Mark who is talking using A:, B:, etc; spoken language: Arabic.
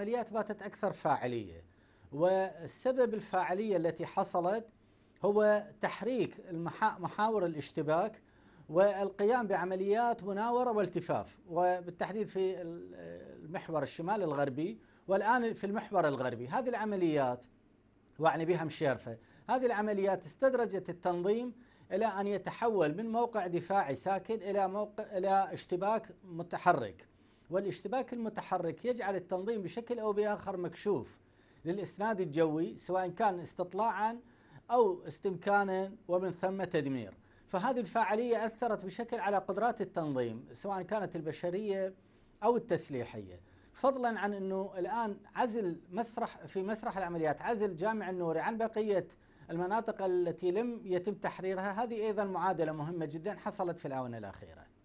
A: العمليات باتت أكثر فاعلية والسبب الفاعلية التي حصلت هو تحريك محاور الاشتباك والقيام بعمليات مناورة والتفاف وبالتحديد في المحور الشمال الغربي والآن في المحور الغربي هذه العمليات وأعني بها مشيرفة هذه العمليات استدرجت التنظيم إلى أن يتحول من موقع دفاعي ساكن إلى, موقع إلى اشتباك متحرك والاشتباك المتحرك يجعل التنظيم بشكل أو بآخر مكشوف للإسناد الجوي سواء كان استطلاعا أو استمكانا ومن ثم تدمير فهذه الفاعلية أثرت بشكل على قدرات التنظيم سواء كانت البشرية أو التسليحية فضلا عن أنه الآن عزل مسرح في مسرح العمليات عزل جامع النوري عن بقية المناطق التي لم يتم تحريرها هذه أيضا معادلة مهمة جدا حصلت في الآونة الأخيرة